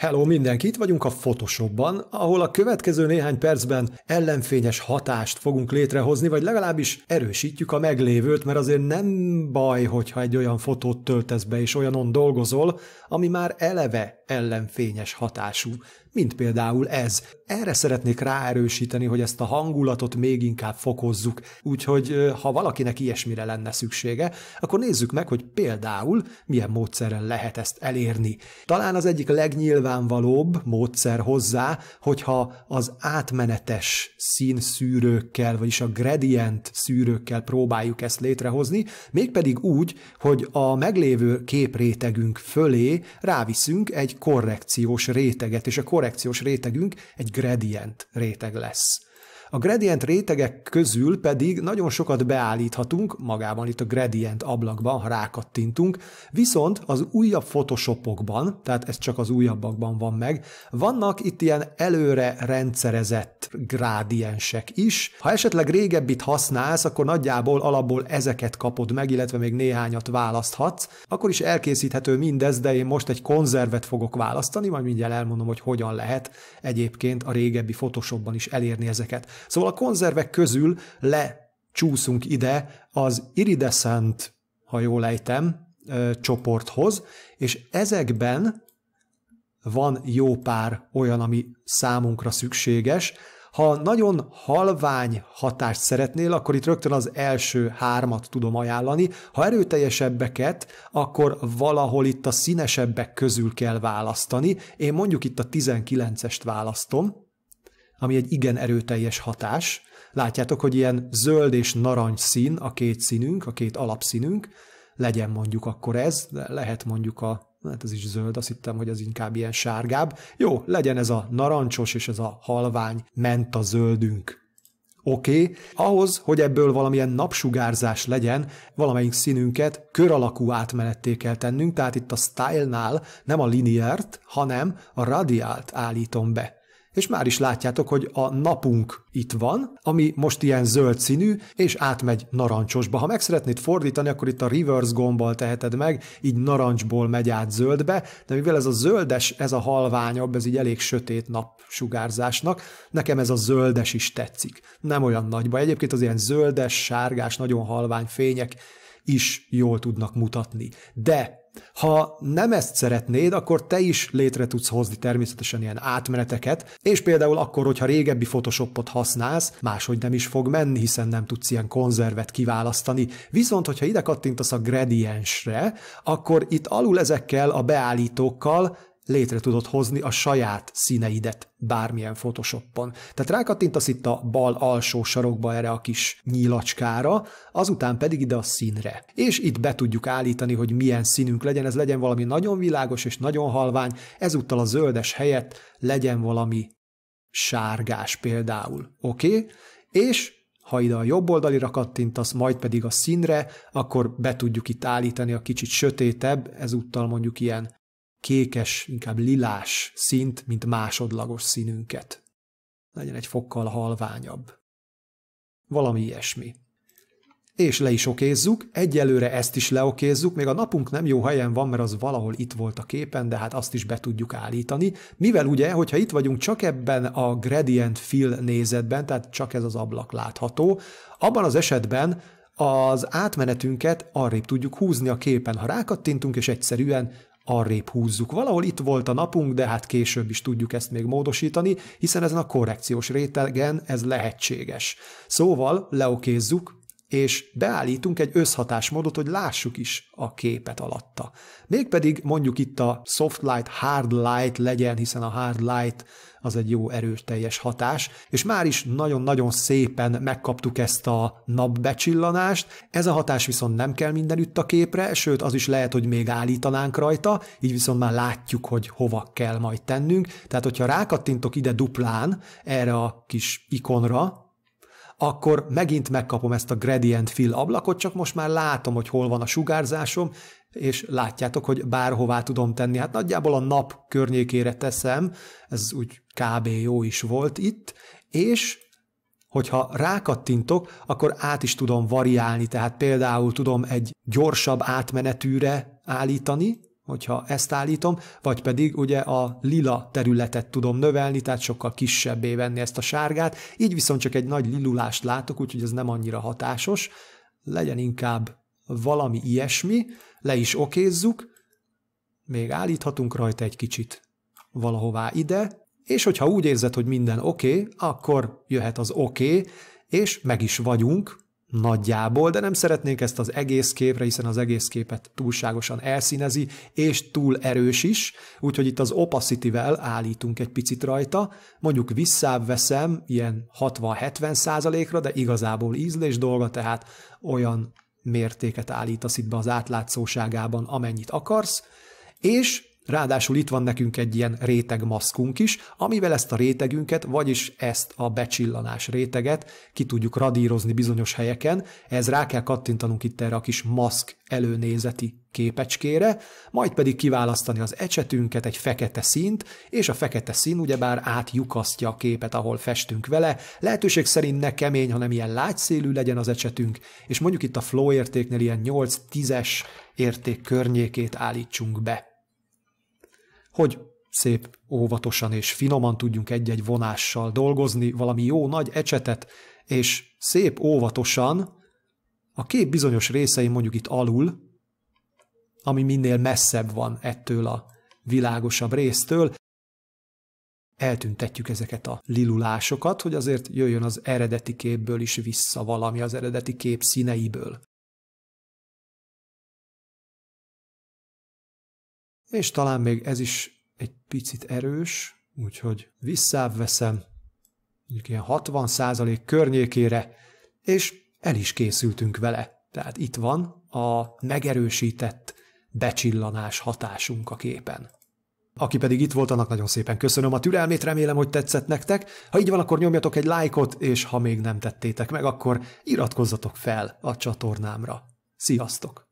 Hello mindenki, itt vagyunk a Photoshopban, ahol a következő néhány percben ellenfényes hatást fogunk létrehozni, vagy legalábbis erősítjük a meglévőt, mert azért nem baj, hogyha egy olyan fotót töltesz be és olyanon dolgozol, ami már eleve ellenfényes hatású mint például ez. Erre szeretnék ráerősíteni, hogy ezt a hangulatot még inkább fokozzuk, úgyhogy ha valakinek ilyesmire lenne szüksége, akkor nézzük meg, hogy például milyen módszerrel lehet ezt elérni. Talán az egyik legnyilvánvalóbb módszer hozzá, hogyha az átmenetes színszűrőkkel, vagyis a gradient szűrőkkel próbáljuk ezt létrehozni, mégpedig úgy, hogy a meglévő képrétegünk fölé ráviszünk egy korrekciós réteget, és a korrekciós korrekciós rétegünk egy gradient réteg lesz. A gradient rétegek közül pedig nagyon sokat beállíthatunk, magában itt a gradient ablakban, ha rákattintunk, viszont az újabb photoshopokban, tehát ez csak az újabbakban van meg, vannak itt ilyen előre rendszerezett gradiensek is. Ha esetleg régebbit használsz, akkor nagyjából alapból ezeket kapod meg, illetve még néhányat választhatsz. Akkor is elkészíthető mindez, de én most egy konzervet fogok választani, majd mindjárt elmondom, hogy hogyan lehet egyébként a régebbi Photoshopban is elérni ezeket. Szóval a konzervek közül lecsúszunk ide az iridescent, ha jól ejtem, csoporthoz, és ezekben van jó pár olyan, ami számunkra szükséges. Ha nagyon halvány hatást szeretnél, akkor itt rögtön az első hármat tudom ajánlani. Ha erőteljesebbeket, akkor valahol itt a színesebbek közül kell választani. Én mondjuk itt a 19-est választom, ami egy igen erőteljes hatás. Látjátok, hogy ilyen zöld és narancs szín a két színünk, a két alapszínünk, legyen mondjuk akkor ez, de lehet mondjuk a hát ez is zöld, azt hittem, hogy ez inkább ilyen sárgább. Jó, legyen ez a narancsos és ez a halvány menta zöldünk. Oké, okay. ahhoz, hogy ebből valamilyen napsugárzás legyen, valamelyik színünket kör alakú átmenetté kell tennünk, tehát itt a style-nál nem a lineárt, hanem a radiált állítom be és már is látjátok, hogy a napunk itt van, ami most ilyen zöld színű, és átmegy narancsosba. Ha meg szeretnéd fordítani, akkor itt a reverse gombbal teheted meg, így narancsból megy át zöldbe, de mivel ez a zöldes, ez a halványabb, ez így elég sötét napsugárzásnak, nekem ez a zöldes is tetszik. Nem olyan nagy Egyébként az ilyen zöldes, sárgás, nagyon halvány fények is jól tudnak mutatni. De ha nem ezt szeretnéd, akkor te is létre tudsz hozni természetesen ilyen átmeneteket, és például akkor, hogyha régebbi Photoshopot használsz, máshogy nem is fog menni, hiszen nem tudsz ilyen konzervet kiválasztani. Viszont, hogyha ide kattintasz a gradiensre, akkor itt alul ezekkel a beállítókkal létre tudod hozni a saját színeidet bármilyen Photoshopon. Tehát rákattintasz itt a bal alsó sarokba erre a kis nyílacskára, azután pedig ide a színre. És itt be tudjuk állítani, hogy milyen színünk legyen, ez legyen valami nagyon világos és nagyon halvány, ezúttal a zöldes helyett legyen valami sárgás például. Oké? Okay? És ha ide a jobb oldalira kattintasz, majd pedig a színre, akkor be tudjuk itt állítani a kicsit sötétebb, ezúttal mondjuk ilyen kékes, inkább lilás szint, mint másodlagos színünket. Legyen egy fokkal halványabb. Valami ilyesmi. És le is okézzuk, egyelőre ezt is leokézzuk, még a napunk nem jó helyen van, mert az valahol itt volt a képen, de hát azt is be tudjuk állítani, mivel ugye, hogyha itt vagyunk csak ebben a gradient fill nézetben, tehát csak ez az ablak látható, abban az esetben az átmenetünket arrébb tudjuk húzni a képen, ha rákattintunk, és egyszerűen arrébb húzzuk. Valahol itt volt a napunk, de hát később is tudjuk ezt még módosítani, hiszen ezen a korrekciós rétegen ez lehetséges. Szóval leokézzuk, és beállítunk egy összhatásmódot, hogy lássuk is a képet alatta. Mégpedig mondjuk itt a soft light, hard light legyen, hiszen a hard light az egy jó erőteljes hatás, és már is nagyon-nagyon szépen megkaptuk ezt a napbecsillanást. Ez a hatás viszont nem kell mindenütt a képre, sőt az is lehet, hogy még állítanánk rajta, így viszont már látjuk, hogy hova kell majd tennünk. Tehát, hogyha rákattintok ide duplán erre a kis ikonra, akkor megint megkapom ezt a gradient fill ablakot, csak most már látom, hogy hol van a sugárzásom, és látjátok, hogy bárhová tudom tenni. Hát nagyjából a nap környékére teszem, ez úgy kb. jó is volt itt, és hogyha rákattintok, akkor át is tudom variálni, tehát például tudom egy gyorsabb átmenetűre állítani, hogyha ezt állítom, vagy pedig ugye a lila területet tudom növelni, tehát sokkal kisebbé venni ezt a sárgát, így viszont csak egy nagy lilulást látok, úgyhogy ez nem annyira hatásos, legyen inkább valami ilyesmi, le is okézzuk, még állíthatunk rajta egy kicsit valahová ide, és hogyha úgy érzed, hogy minden oké, okay, akkor jöhet az oké, okay, és meg is vagyunk, nagyjából, de nem szeretnénk ezt az egész képre, hiszen az egész képet túlságosan elszínezi, és túl erős is, úgyhogy itt az opacity-vel állítunk egy picit rajta, mondjuk visszább veszem ilyen 60-70 százalékra, de igazából ízlés dolga, tehát olyan mértéket állítasz itt be az átlátszóságában, amennyit akarsz, és Ráadásul itt van nekünk egy ilyen réteg maszkunk is, amivel ezt a rétegünket, vagyis ezt a becsillanás réteget ki tudjuk radírozni bizonyos helyeken. Ez rá kell kattintanunk itt erre a kis maszk előnézeti képecskére, majd pedig kiválasztani az ecsetünket, egy fekete színt, és a fekete szín ugyebár átjukasztja a képet, ahol festünk vele. Lehetőség szerint ne kemény, hanem ilyen látszélű legyen az ecsetünk, és mondjuk itt a flow értéknél ilyen 8-10-es érték környékét állítsunk be hogy szép óvatosan és finoman tudjunk egy-egy vonással dolgozni, valami jó nagy ecsetet, és szép óvatosan a kép bizonyos részei mondjuk itt alul, ami minél messzebb van ettől a világosabb résztől, eltüntetjük ezeket a lilulásokat, hogy azért jöjjön az eredeti képből is vissza valami az eredeti kép színeiből. és talán még ez is egy picit erős, úgyhogy visszáveszem mondjuk ilyen 60% környékére, és el is készültünk vele. Tehát itt van a megerősített becsillanás hatásunk a képen. Aki pedig itt volt, annak nagyon szépen köszönöm a türelmét, remélem, hogy tetszett nektek. Ha így van, akkor nyomjatok egy lájkot, és ha még nem tettétek meg, akkor iratkozzatok fel a csatornámra. Sziasztok!